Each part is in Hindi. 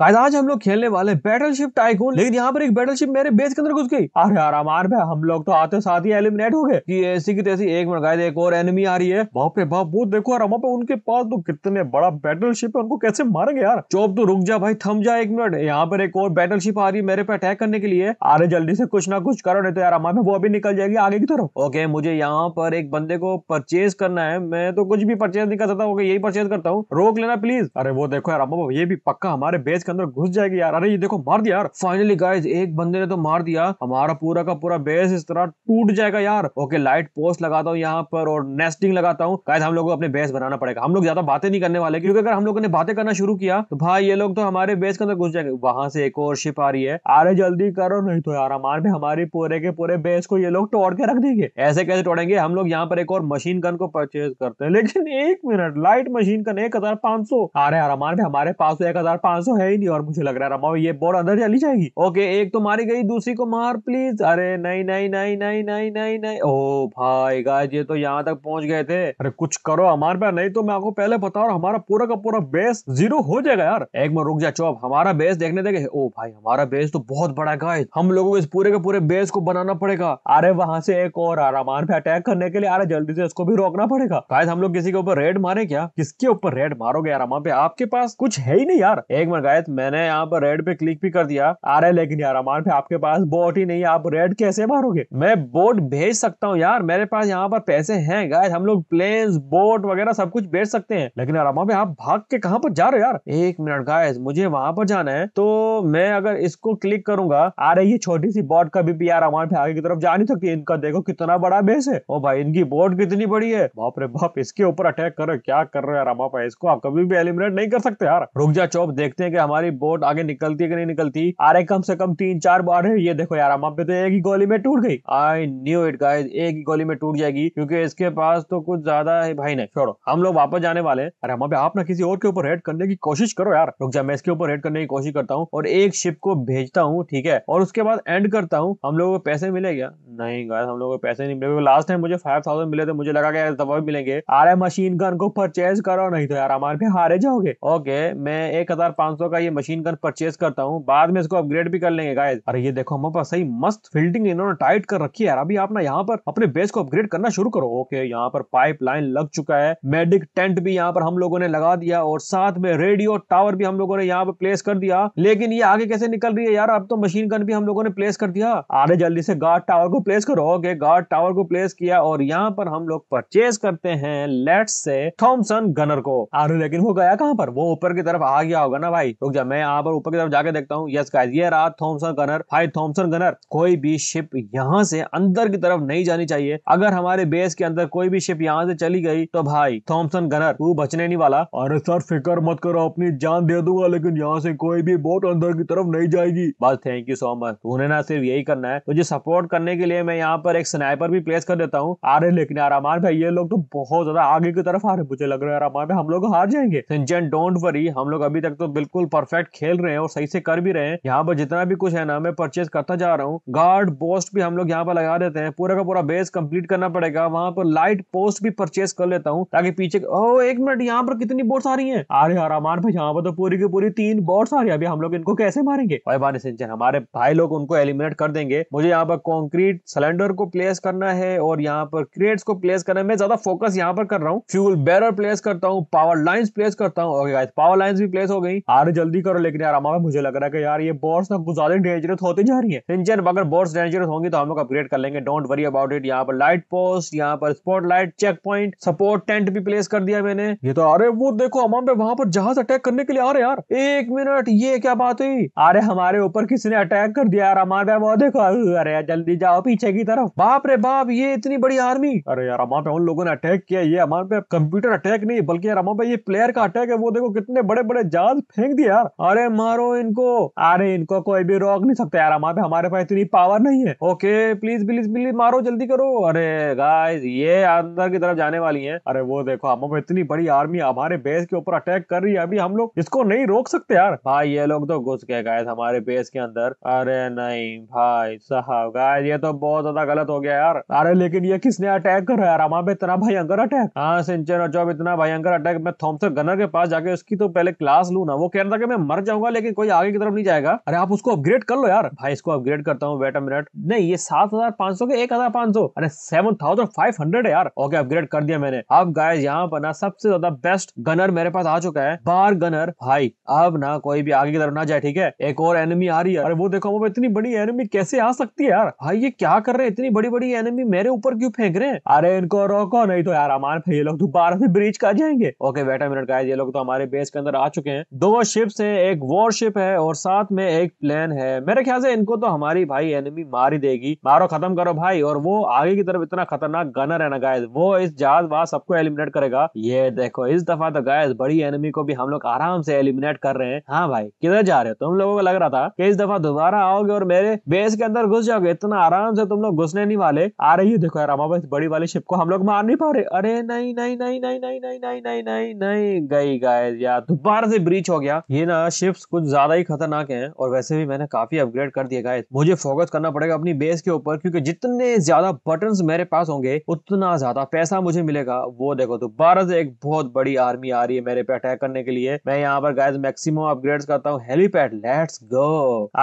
कायद आज हम लोग खेलने वाले बैटल शिप टाइकून लेकिन यहाँ पर एक बैटल शिप मेरे बेस के अंदर घुस गई अरे आराम आर भाई हम लोग तो आते साथ ही एलिमिनेट हो गए कि ऐसी की तैसी एक मिनट गायद एक और एनिमी आ रही है बाप रे बाप वो देखो आराम पे उनके पास तो कितने बड़ा शिप है उनको कैसे मारेंगे यार चौब तो रुक जा भाई थम जा एक मिनट यहाँ पर एक और बैटल शिप आ रही है मेरे पे अटैक करने के लिए अरे जल्दी से कुछ ना कुछ करो नहीं तो यार हमारे वो अभी निकल जाएगी आगे की तरफ ओके मुझे यहाँ पर एक बंदे को परचेज करना है मैं तो कुछ भी परचेज नहीं कर सकता यही परचेज करता हूँ रोक लेना प्लीज अरे वो देखो यार ये भी पक्का हमारे बेच इसके अंदर घुस जाएगी यार अरे ये देखो मार दिया यार फाइनली गाइज एक बंदे ने तो मार दिया हमारा पूरा का पूरा बेस इस तरह टूट जाएगा यार ओके लाइट पोस्ट लगाता हूँ यहाँ पर और नेस्टिंग लगाता हूँ गाइज हम लोग को अपने बेस बनाना पड़ेगा हम लोग ज्यादा बातें नहीं करने वाले क्योंकि अगर हम लोगों ने बातें करना शुरू किया तो भाई ये लोग तो हमारे बेस के अंदर घुस जाएंगे वहां से एक और शिप आ रही है अरे जल्दी करो नहीं तो यार हमारे हमारे पूरे के पूरे बेस को ये लोग तोड़ के रख देंगे ऐसे कैसे तोड़ेंगे हम लोग यहाँ पर एक और मशीन गन को परचेज करते हैं लेकिन एक मिनट लाइट मशीन गन एक हजार पांच सौ अरे यार हमारे हमारे पास तो एक हजार पांच सौ है ही दी और मुझे लग रहा है रमाओ ये बॉल अंदर चली जाएगी ओके एक तो मारी गई दूसरी को मार प्लीज अरे नहीं नहीं नहीं नहीं नहीं नहीं नहीं ओ भाई गाइस ये तो यहाँ तक पहुंच गए थे अरे कुछ करो हमारे पे नहीं तो मैं आपको पहले बता रहा हमारा पूरा का पूरा बेस जीरो हो जाएगा यार एक में रुक जा चौब हमारा बेस देखने देखे ओ भाई हमारा बेस तो बहुत बड़ा गाइस हम लोगों को इस पूरे के पूरे बेस को बनाना पड़ेगा अरे वहां से एक और आ रहा हमारे पे अटैक करने के लिए आ रहा जल्दी से उसको भी रोकना पड़ेगा गाइस हम लोग किसी के ऊपर रेड मारे क्या किसके ऊपर रेड मारोगे यार हमारे पे आपके पास कुछ है ही नहीं यार एक मिनट गाय शायद मैंने यहाँ पर रेड पे क्लिक भी कर दिया आ रहा है लेकिन यार अमान पे आपके पास बोट ही नहीं आप रेड कैसे मारोगे मैं बोट भेज सकता हूँ यार मेरे पास यहाँ पर पैसे हैं गाय हम लोग प्लेन बोट वगैरह सब कुछ भेज सकते हैं लेकिन यार अमान पे आप भाग के कहाँ पर जा रहे हो यार एक मिनट गाय मुझे वहां पर जाना है तो मैं अगर इसको क्लिक करूंगा आ रही है छोटी सी बोट कभी भी यार अमान हमारे आगे की तरफ जा नहीं सकती इनका देखो कितना बड़ा बेस है ओ भाई इनकी बोट कितनी बड़ी है बाप रे बाप इसके ऊपर अटैक कर क्या कर रहे हो यार इसको आप कभी भी एलिमिनेट नहीं कर सकते यार रुक जा चौप देखते हैं कि हमारी बोट आगे निकलती है कि नहीं निकलती अरे कम से कम तीन चार बार है ये देखो यार वहां पे तो एक ही गोली में टूट गई आई न्यू इट गाइज एक ही गोली में टूट जाएगी क्योंकि इसके पास तो कुछ ज्यादा है भाई नहीं छोड़ो हम लोग वापस जाने वाले हैं अरे हमारे आप ना किसी और के ऊपर रेड करने की कोशिश करो यार रुक जा मैं इसके ऊपर रेड करने की कोशिश करता हूँ और एक शिप को भेजता हूँ ठीक है और उसके बाद एंड करता हूँ हम लोगों को पैसे मिले क्या नहीं गाय हम लोगों को पैसे नहीं मिले लास्ट टाइम मुझे फाइव थाउजेंड मिले थे मुझे लगा कि दवा मिलेंगे अरे मशीन गन को परचेज करो नहीं तो यार हमारे हारे जाओगे ओके मैं एक हजार पांच सौ का का ये मशीन गन परचेज करता हूँ बाद में इसको अपग्रेड भी कर लेंगे गाइज अरे ये देखो हमारे पास सही मस्त फील्डिंग इन्होंने टाइट कर रखी है अभी आप ना यहाँ पर अपने बेस को अपग्रेड करना शुरू करो ओके यहाँ पर पाइप लग चुका है मेडिक टेंट भी यहाँ पर हम लोगों ने लगा दिया और साथ में रेडियो टावर भी हम लोगों ने यहाँ पर प्लेस कर दिया लेकिन ये आगे कैसे निकल रही है यार अब तो मशीन गन भी हम लोगों ने प्लेस कर दिया आधे जल्दी से गार्ड टावर को प्लेस करो ओके गार्ड टावर को प्लेस किया और यहाँ पर हम लोग परचेज करते हैं लेट्स से थॉमसन गनर को अरे लेकिन वो गया कहाँ पर वो ऊपर की तरफ आ गया होगा ना भाई तो रुक जा मैं यहाँ पर ऊपर की तरफ जाके देखता हूँ यस गाइस ये रहा थॉमसन गनर भाई थॉमसन गनर कोई भी शिप यहाँ से अंदर की तरफ नहीं जानी चाहिए अगर हमारे बेस के अंदर कोई भी शिप यहाँ से चली गई तो भाई थॉमसन गनर तू बचने नहीं वाला अरे सर फिक्र मत करो अपनी जान दे दूंगा लेकिन यहाँ से कोई भी बोट अंदर की तरफ नहीं जाएगी बस थैंक यू सो मच तूने ना सिर्फ यही करना है तुझे सपोर्ट करने के लिए मैं यहाँ पर एक स्नाइपर भी प्लेस कर देता हूँ अरे लेकिन यार भाई ये लोग तो बहुत ज्यादा आगे की तरफ आ रहे मुझे लग रहा है यार भाई हम लोग हार जाएंगे डोंट वरी हम लोग अभी तक तो बिल्कुल परफेक्ट खेल रहे हैं और सही से कर भी रहे हैं यहाँ पर जितना भी कुछ है ना मैं परचेज करता जा रहा हूँ गार्ड पोस्ट भी हम लोग यहाँ पर लगा देते हैं पूरा का पूरा बेस कंप्लीट करना पड़ेगा वहां पर लाइट पोस्ट भी परचेज कर लेता हूँ ताकि पीछे ओ एक मिनट यहाँ पर कितनी बोर्ड आ रही है अरे यार हमारे भाई यहाँ पर तो पूरी की पूरी तीन बोर्ड आ रही है अभी हम लोग इनको कैसे मारेंगे भाई हमारे भाई लोग उनको एलिमिनेट कर देंगे मुझे यहाँ पर कॉन्क्रीट सिलेंडर को प्लेस करना है और यहाँ पर क्रेट्स को प्लेस करना है मैं ज्यादा फोकस यहाँ पर कर रहा हूँ फ्यूल बैरर प्लेस करता हूँ पावर लाइन्स प्लेस करता हूँ पावर लाइन्स भी प्लेस हो गई आर जल्दी जल्दी करो लेकिन यार हमारा मुझे लग रहा है कि यार ये बॉर्स ना कुछ ज्यादा डेंजरस होती जा रही है इंजन अगर बॉर्स डेंजरस होंगे तो हम लोग अपग्रेड कर लेंगे डोंट वरी अबाउट इट यहाँ पर लाइट पोस्ट यहाँ पर spot light check point support tent भी प्लेस कर दिया मैंने ये तो अरे वो देखो हमाम पे वहां पर जहाज अटैक करने के लिए आ रहे यार एक मिनट ये क्या बात हुई अरे हमारे ऊपर किसी ने अटैक कर दिया यार हमारे वो देखो अरे यार जल्दी जाओ पीछे की तरफ बाप रे बाप ये इतनी बड़ी आर्मी अरे यार हमारे पे उन लोगों ने अटैक किया ये हमारे पे कंप्यूटर अटैक नहीं बल्कि यार हमारे पे ये प्लेयर का अटैक है वो देखो कितने बड़े बड़े जहाज फेंक दिया यार अरे मारो इनको अरे इनको कोई भी रोक नहीं सकता यार हमारे हमारे पास इतनी पावर नहीं है ओके प्लीज प्लीज प्लीज मारो जल्दी करो अरे गाइस ये अंदर की तरफ जाने वाली है अरे वो देखो हम इतनी बड़ी आर्मी हमारे बेस के ऊपर अटैक कर रही है अभी हम लोग इसको नहीं रोक सकते यार भाई ये लोग तो घुस गए गाइस हमारे बेस के अंदर अरे नहीं भाई साहब गाइस ये तो बहुत ज्यादा गलत हो गया यार अरे लेकिन ये किसने अटैक करा यार हमारे इतना भयंकर अटैक हाँ सिंचन और इतना भयंकर अटैक मैं थॉमसन गनर के पास जाके उसकी तो पहले क्लास लू ना वो कह रहा था कि मैं मर जाऊंगा लेकिन कोई आगे की तरफ नहीं जाएगा अरे आप उसको अपग्रेड कर लो यार भाई इसको अपग्रेड करता हूँ बेटा मिनट नहीं ये सात हजार पांच सौ के एक हजार पांच सौ अरे सेवन थाउजेंड फाइव हंड्रेड है यार ओके अपग्रेड कर दिया मैंने अब गाय यहाँ पर ना सबसे ज्यादा बेस्ट गनर मेरे पास आ चुका है बार गनर भाई अब ना कोई भी आगे की तरफ ना जाए ठीक है एक और एनिमी आ रही है अरे वो देखो वो इतनी बड़ी एनिमी कैसे आ सकती है यार भाई ये क्या कर रहे हैं इतनी बड़ी बड़ी एनिमी मेरे ऊपर क्यों फेंक रहे हैं अरे इनको रोको नहीं तो यार हमारे ये लोग दोबारा से ब्रीच कर जाएंगे ओके बेटा मिनट गाय ये लोग तो हमारे बेस के अंदर आ चुके हैं दो शिप शिप्स हैं एक वॉरशिप है और साथ में एक प्लेन है मेरे ख्याल से इनको तो हमारी भाई एनिमी मार ही देगी मारो खत्म करो भाई और वो आगे की तरफ इतना खतरनाक गनर है ना गायज वो इस जहाज वहाज सबको एलिमिनेट करेगा ये देखो इस दफा तो गायज बड़ी एनिमी को भी हम लोग आराम से एलिमिनेट कर रहे हैं हाँ भाई किधर जा रहे हो तुम लोगों को लग रहा था कि इस दफा दोबारा आओगे और मेरे बेस के अंदर घुस जाओगे इतना आराम से तुम लोग घुसने नहीं वाले आ रही है देखो यार हमारे बड़ी वाली शिप को हम लोग मार नहीं पा रहे अरे नहीं नहीं नहीं नहीं नहीं नहीं नहीं नहीं नहीं गई गायज यार दोबारा से ब्रीच हो गया ये ये ना शिप्स कुछ ज्यादा ही खतरनाक हैं और वैसे भी मैंने काफी अपग्रेड कर दिया गाइस मुझे फोकस करना पड़ेगा अपनी बेस के ऊपर क्योंकि जितने ज्यादा बटन्स मेरे पास होंगे उतना ज्यादा पैसा मुझे मिलेगा वो देखो तो बारह से एक बहुत बड़ी आर्मी आ रही है मेरे पे अटैक करने के लिए मैं यहाँ पर गाइस मैक्सिमम अपग्रेड करता हूँ हेलीपैड लेट्स गो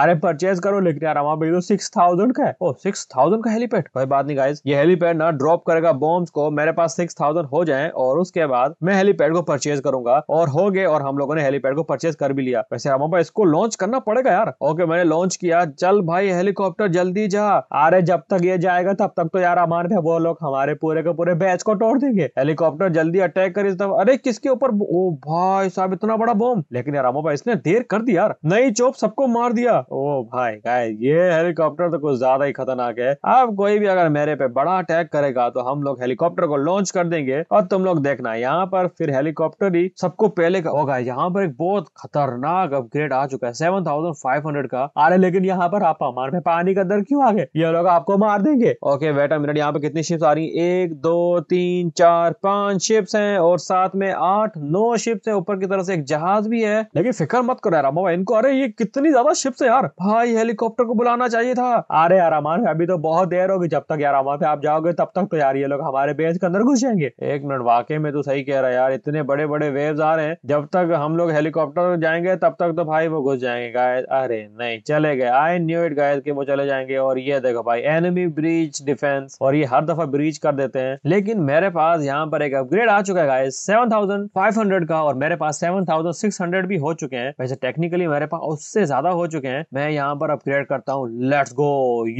अरे परचेज करो लेकिन यार वहाँ बिल्कुल सिक्स थाउजेंड का है ओ सिक्स थाउजेंड का हेलीपैड कोई बात नहीं गाइस ये हेलीपैड ना ड्रॉप करेगा बॉम्ब्स को मेरे पास सिक्स थाउजेंड हो जाए और उसके बाद मैं हेलीपैड को परचेज करूंगा और हो गए और हम लोगों ने हेलीपैड को परचेज कर कर भी लिया वैसे रामाबा इसको लॉन्च करना पड़ेगा यार ओके मैंने लॉन्च किया चल भाई हेलीकॉप्टर जल्दी जा अरे जब तक ये जाएगा तब तक तो यार हमारे थे वो लोग हमारे पूरे के पूरे बैच को तोड़ देंगे हेलीकॉप्टर जल्दी अटैक कर इस अरे किसके ऊपर ओ भाई साहब इतना बड़ा बॉम्ब लेकिन यार रामाबा इसने देर कर दिया यार नई चोप सबको मार दिया ओ भाई गाय ये हेलीकॉप्टर तो कुछ ज्यादा ही खतरनाक है अब कोई भी अगर मेरे पे बड़ा अटैक करेगा तो हम लोग हेलीकॉप्टर को लॉन्च कर देंगे और तुम लोग देखना यहाँ पर फिर हेलीकॉप्टर ही सबको पहले होगा यहाँ पर एक बहुत खतरनाक खतरनाक अपग्रेड आ चुका है सेवन थाउजेंड फाइव हंड्रेड का अरे लेकिन यहाँ पर आप हमारे पे पानी का दर क्यों आ गए ये लोग आपको मार देंगे ओके वेट मिनट यहाँ पे कितनी शिप्स आ रही है एक दो तीन चार पांच शिप्स हैं और साथ में आठ नौ शिप्स हैं ऊपर की तरफ से एक जहाज भी है लेकिन फिक्र मत करो आराम इनको अरे ये कितनी ज्यादा शिप्स है यार भाई हेलीकॉप्टर को बुलाना चाहिए था अरे यार अभी तो बहुत देर होगी जब तक आराम पे आप जाओगे तब तक तो यार ये लोग हमारे बेस के अंदर घुस जाएंगे एक मिनट वाकई में तो सही कह रहा है यार इतने बड़े बड़े वेव्स आ रहे हैं जब तक हम लोग हेलीकॉप्टर जाएंगे तब तक तो भाई वो घुस जाएंगे गायद अरे नहीं चले गए आई न्यू इट गायद कि वो चले जाएंगे और ये देखो भाई एनिमी ब्रिज डिफेंस और ये हर दफा ब्रिज कर देते हैं लेकिन मेरे पास यहाँ पर एक अपग्रेड आ चुका है गाइस 7500 का और मेरे पास 7600 भी हो चुके हैं वैसे टेक्निकली मेरे पास उससे ज्यादा हो चुके हैं मैं यहाँ पर अपग्रेड करता हूँ लेट्स गो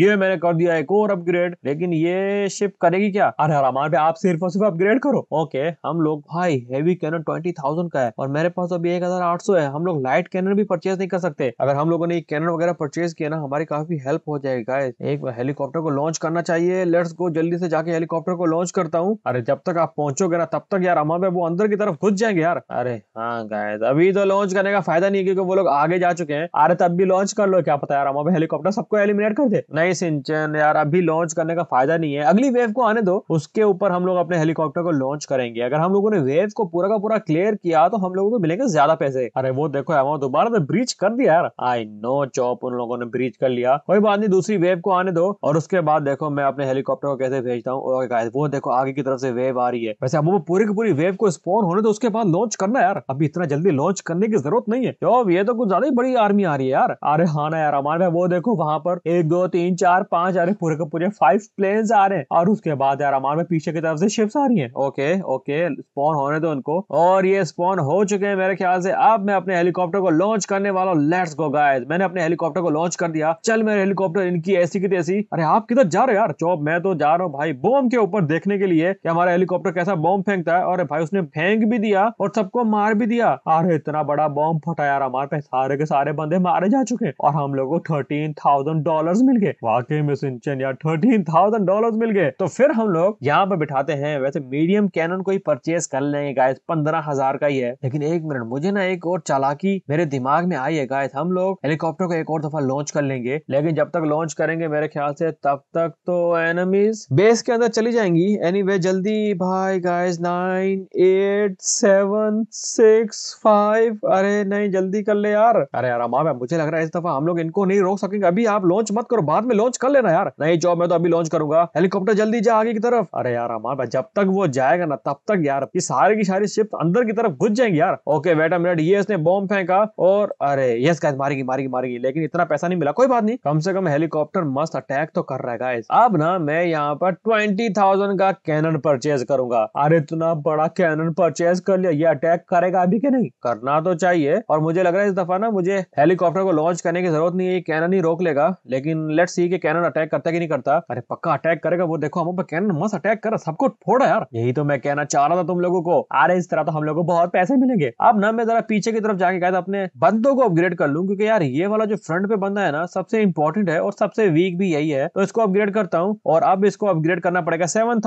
ये मैंने कर दिया एक और अपग्रेड लेकिन ये शिप करेगी क्या अरे हमारे आप सिर्फ और सिर्फ अपग्रेड करो ओके हम लोग भाई हेवी कैनन ट्वेंटी थाउजेंड का है और मेरे पास अभी एक हजार आठ सौ है हम लोग लाइट कैनन भी परचेज नहीं कर सकते अगर हम लोगों ने कैनन वगैरह परचेज किया ना हमारी काफी हेल्प हो जाएगा एक हेलीकॉप्टर को लॉन्च करना चाहिए लेट्स गो जल्दी से जाके हेलीकॉप्टर को लॉन्च करता हूँ अरे जब तक आप पहुंचोगे ना तब तक यार हमारे वो अंदर की तरफ घुस जाएंगे यार अरे हाँ गाय अभी तो लॉन्च करने का फायदा नहीं है क्योंकि वो लोग आगे जा चुके हैं अरे तब भी लॉन्च कर लो क्या पता यार हमारे हेलीकॉप्टर सबको एलिमिनेट कर दे नहीं सिंचन यार अभी लॉन्च करने का फायदा नहीं है अगली वेव को आने दो उसके ऊपर हम लोग अपने हेलीकॉप्टर को लॉन्च करेंगे अगर हम लोगों ने वेव को पूरा का पूरा क्लियर किया तो हम लोगों को मिलेंगे ज्यादा पैसे अरे वो वो देखो एमो दोबारा तो ब्रीच कर दिया यार आई नो चौप उन लोगों ने ब्रीच कर लिया कोई बात नहीं दूसरी वेव को आने दो और उसके बाद देखो मैं अपने हेलीकॉप्टर को कैसे भेजता हूँ वो देखो आगे की तरफ से वेव आ रही है वैसे अब वो पूरी की पूरी वेव को स्पोन होने तो उसके बाद लॉन्च करना यार अभी इतना जल्दी लॉन्च करने की जरूरत नहीं है चौप ये तो कुछ ज्यादा ही बड़ी आर्मी आ रही है यार अरे हाँ ना यार हमारे वो देखो वहाँ पर एक दो तीन चार पांच अरे पूरे के पूरे फाइव प्लेन आ रहे हैं और उसके बाद यार हमारे पीछे की तरफ से शिप्स आ रही है ओके ओके स्पोन होने दो उनको और ये स्पोन हो चुके हैं मेरे ख्याल से अब मैं अपने हेलीकॉप्टर को लॉन्च करने वाला लेट्स गो गाइस मैंने अपने हेलीकॉप्टर को लॉन्च कर दिया चल मेरे हेलीकॉप्टर इनकी ऐसी की तैसी अरे आप किधर जा रहे हो यार चौप मैं तो जा रहा हूँ भाई बॉम्ब के ऊपर देखने के लिए कि हमारा हेलीकॉप्टर कैसा बॉम्ब फेंकता है और भाई उसने फेंक भी दिया और सबको मार भी दिया अरे इतना बड़ा बॉम्ब फटा यार हमारे पे सारे के सारे बंदे मारे जा चुके और हम लोग को थर्टीन थाउजेंड डॉलर मिल गए वाकई में सिंचन यार थर्टीन थाउजेंड डॉलर मिल गए तो फिर हम लोग यहाँ पर बिठाते हैं वैसे मीडियम कैनन को ही परचेस कर लेंगे गाइस पंद्रह हजार का ही है लेकिन एक मिनट मुझे ना एक और चला हालांकि मेरे दिमाग में आई है गाइस हम लोग हेलीकॉप्टर को एक और दफा लॉन्च कर लेंगे लेकिन जब तक लॉन्च करेंगे मेरे ख्याल से तब तक तो एनमीज बेस के अंदर चली जाएंगी एनी anyway, जल्दी भाई guys nine eight seven six five अरे नहीं जल्दी कर ले यार अरे यार माँ मुझे लग रहा है इस दफा हम लोग इनको नहीं रोक सकेंगे अभी आप लॉन्च मत करो बाद में लॉन्च कर लेना यार नहीं जॉब मैं तो अभी लॉन्च करूंगा हेलीकॉप्टर जल्दी जा आगे की तरफ अरे यार हमारा जब तक वो जाएगा ना तब तक यार ये सारी की सारी शिप अंदर की तरफ घुस जाएंगे यार ओके बेटा मिनट ये इसने बॉम्ब फेंका और अरे यस गाइस मारेगी मारेगी मारेगी लेकिन इतना पैसा नहीं मिला कोई बात नहीं कम से कम हेलीकॉप्टर मस्त अटैक तो कर रहा है गाइस अब ना मैं यहाँ पर ट्वेंटी थाउजेंड का कैनन परचेज करूंगा अरे इतना बड़ा कैनन परचेज कर लिया ये अटैक करेगा अभी के नहीं करना तो चाहिए और मुझे लग रहा है इस दफा ना मुझे हेलीकॉप्टर को लॉन्च करने की जरूरत नहीं है कैनन ही रोक लेगा लेकिन लेट्स सी कि कैनन अटैक करता कि नहीं करता अरे पक्का अटैक करेगा वो देखो हम पर कैनन मस्त अटैक कर सबको फोड़ा यार यही तो मैं कहना चाह रहा था तुम लोगों को अरे इस तरह तो हम लोगों को बहुत पैसे मिलेंगे अब ना मैं जरा पीछे की तरफ जाके था अपने बंदों को अपग्रेड कर लूँ क्योंकि यार ये वाला जो फ्रंट पे बंदा है ना सबसे इंपॉर्टेंट है और सबसे वीक भी यही है तो इसको अपग्रेड करता हूँ और अब इसको अपग्रेड करना पड़ेगा सेवन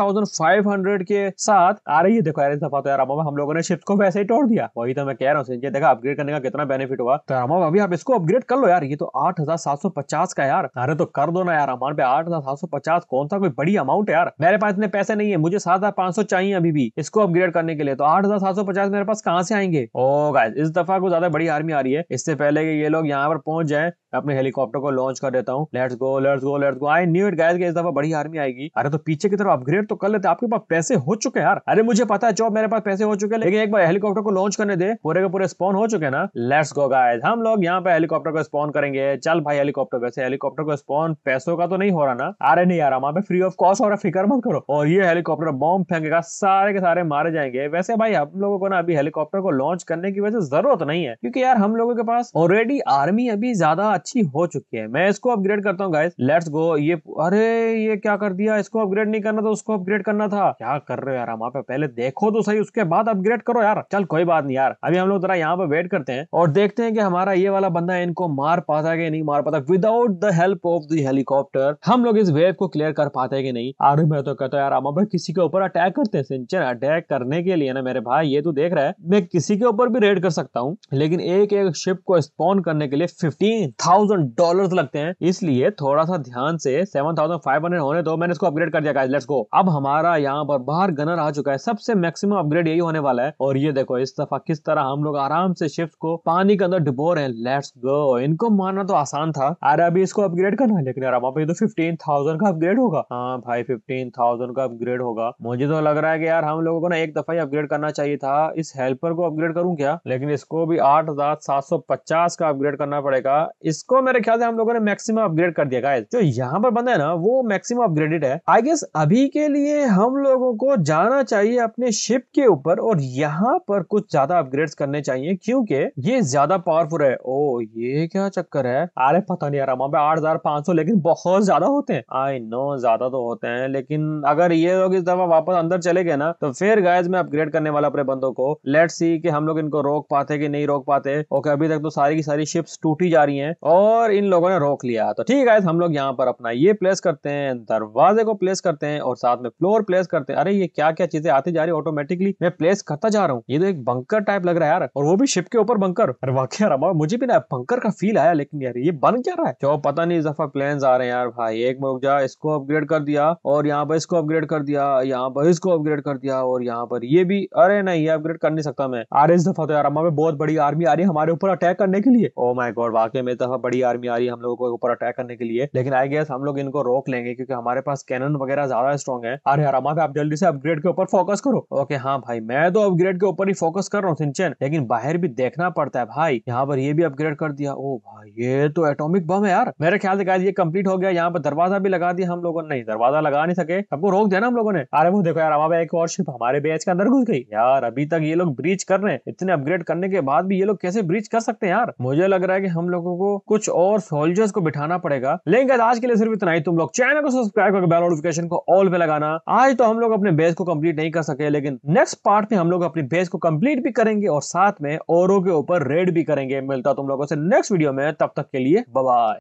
के साथ आ रही है देखो यार इस दफा तो यार हम लोगों ने शिफ्ट को वैसे ही तोड़ दिया वही तो मैं कह रहा हूँ देखा अपग्रेड करने का कितना बेनिफिट हुआ तो अमाम अभी आप इसको अपग्रेड कर लो यार ये तो आठ का यार अरे तो कर दो ना यार अमान पे आठ हजार सात सौ पचास कौन सा कोई बड़ी अमाउंट यार मेरे पास इतने पैसे नहीं है मुझे सात हजार पांच सौ चाहिए अभी भी इसको अपग्रेड करने के लिए तो आठ हजार सात सौ पचास मेरे पास कहाँ से आएंगे ओ गाइस इस दफा को ज्यादा बड़ी आर्मी आ रही है इससे पहले कि ये लोग यहाँ पर पहुंच जाए अपने हेलीकॉप्टर को लॉन्च कर देता हूँ let's go let's go let's go I knew it guys इस दफा बड़ी आर्मी आएगी अरे तो पीछे की तरफ अपग्रेड तो कर लेते आपके पास पैसे हो चुके हैं यार अरे मुझे पता है जॉब मेरे पास पैसे हो चुके हैं लेकिन एक बार हेलीकॉप्टर को लॉन्च करने दे पूरे के पूरे स्पॉन हो चुके हैं ना लेट्स गो गाइस हम लोग यहाँ पे हेलीकॉप्टर को स्पॉन करेंगे चल भाई हेलीकॉप्टर वैसे हेलीकॉप्टर को स्पॉन पैसों का तो नहीं हो रहा ना अरे नहीं यार वहाँ पे फ्री ऑफ कॉस्ट हो रहा है फिक्र मत करो और ये हेलीकॉप्टर बॉम्ब फेंकेगा सारे के सारे मारे जाएंगे वैसे भाई हम लोगों को ना अभी हेलीकॉप्टर को लॉन्च करने की वजह जरूरत नहीं है क्योंकि यार हम लोगों के पास ऑलरेडी आर्मी अभी ज्यादा अच्छी हो चुकी है मैं इसको अपग्रेड करता हूँ गाइस लेट्स गो ये अरे ये क्या कर दिया इसको अपग्रेड नहीं करना था उसको अपग्रेड करना था क्या कर रहे हो यार वहाँ पे पहले देखो तो सही उसके बाद अपग्रेड करो यार चल कोई बात नहीं यार अभी हम लोग जरा यहाँ पे वेट करते हैं और देखते हैं कि हमारा ये वाला बंदा इनको मार पाता है नहीं मार पाता without the help of the helicopter हम लोग इस वेव को क्लियर कर पाते हैं कि नहीं अरे मैं तो कहता यार वहाँ किसी के ऊपर अटैक करते हैं सिंचन अटैक करने के लिए ना मेरे भाई ये तो देख रहा है मैं किसी के ऊपर भी रेड कर सकता हूँ लेकिन एक एक शिप को स्पॉन करने के लिए फिफ्टीन थाउजेंड डॉलर लगते हैं इसलिए थोड़ा सा ध्यान से सेवन थाउजेंड फाइव हंड्रेड होने दो मैंने इसको अपग्रेड कर दिया गाइस लेट्स गो अब हमारा यहाँ पर बाहर गनर आ चुका है सबसे मैक्सिमम अपग्रेड यही होने वाला है और ये देखो इस दफा किस तरह हम लोग आराम से शिफ्ट को पानी के अंदर डुबो रहे हैं लेट्स गो इनको मारना तो आसान था अरे अभी इसको अपग्रेड करना है लेकिन यार तो फिफ्टीन थाउजेंड का अपग्रेड होगा हाँ भाई फिफ्टीन थाउजेंड का अपग्रेड होगा मुझे तो लग रहा है कि यार हम लोगों को ना एक दफा ही अपग्रेड करना चाहिए था इस हेल्पर को अपग्रेड करूँ क्या लेकिन इसको भी आठ हजार सात सौ पचास का अपग्रेड करना पड़ेगा इस इसको मेरे ख्याल से हम लोगों ने मैक्सिमम अपग्रेड कर दिया गाइस जो यहाँ पर बंदा है ना वो मैक्सिमम अपग्रेडेड है आई गेस अभी के लिए हम लोगों को जाना चाहिए अपने शिप के ऊपर और यहाँ पर कुछ ज्यादा अपग्रेड करने चाहिए क्योंकि ये ज्यादा पावरफुल है ओ ये क्या चक्कर है अरे पता नहीं यार आठ हजार पांच सौ लेकिन बहुत ज्यादा होते हैं आई नो ज्यादा तो होते हैं लेकिन अगर ये लोग इस दफा वापस अंदर चले गए ना तो फिर गायज मैं अपग्रेड करने वाला अपने बंदों को लेट सी कि हम लोग इनको रोक पाते कि नहीं रोक पाते ओके अभी तक तो सारी की सारी शिप्स टूटी जा रही हैं और इन लोगों ने रोक लिया तो ठीक है हम लोग यहाँ पर अपना ये प्लेस करते हैं दरवाजे को प्लेस करते हैं और साथ में फ्लोर प्लेस करते हैं अरे ये क्या क्या चीजें आती जा रही ऑटोमेटिकली मैं प्लेस करता जा रहा हूँ ये तो एक बंकर टाइप लग रहा है यार और वो भी शिप के ऊपर बंकर अरे वाकई यार मुझे भी ना बंकर का फील आया लेकिन यार ये बन क्या रहा है जो पता नहीं दफा प्लेन आ रहे हैं यार भाई एक रुक जा इसको अपग्रेड कर दिया और यहाँ पर इसको अपग्रेड कर दिया यहाँ पर इसको अपग्रेड कर दिया और यहाँ पर ये भी अरे नहीं ये अपग्रेड कर नहीं सकता मैं अरे इस दफा तो यार अम्मा में बहुत बड़ी आर्मी आ रही है हमारे ऊपर अटैक करने के लिए ओ माई गॉड वाकई में दफा तो बड़ी आर्मी आ रही है हम लोगों को ऊपर अटैक करने के लिए लेकिन आई गेस हम लोग इनको रोक लेंगे क्योंकि हमारे पास कैनन वगैरह ज्यादा स्ट्रॉन्ग है अरे हर हमारे आप जल्दी से अपग्रेड के ऊपर फोकस करो ओके हाँ भाई मैं तो अपग्रेड के ऊपर ही फोकस कर रहा हूँ सिंचन लेकिन बाहर भी देखना पड़ता है भाई यहाँ पर ये भी अपग्रेड कर दिया ओ भाई ये तो एटोमिक बम है यार मेरे ख्याल से गाइस ये कम्प्लीट हो गया यहाँ पर दरवाजा भी लगा दिया हम लोगों ने नहीं दरवाजा लगा नहीं सके हमको रोक दिया ना हम लोगों ने अरे वो देखो यार हमारे एक और शिप हमारे बेच के अंदर घुस गई यार अभी तक ये लोग ब्रीच कर रहे हैं इतने अपग्रेड करने के बाद भी ये लोग कैसे ब्रीच कर सकते हैं यार मुझे लग रहा है कि हम लोगों को कुछ और सोल्जर्स को बिठाना पड़ेगा लेकिन आज के लिए सिर्फ इतना ही तुम लोग चैनल को सब्सक्राइब करके बेल नोटिफिकेशन को ऑल पे लगाना आज तो हम लोग अपने बेस को कंप्लीट नहीं कर सके लेकिन नेक्स्ट पार्ट में हम लोग अपनी बेस को कंप्लीट भी करेंगे और साथ में औरों के ऊपर रेड भी करेंगे मिलता तुम लोगों से नेक्स्ट वीडियो में तब तक के लिए बाय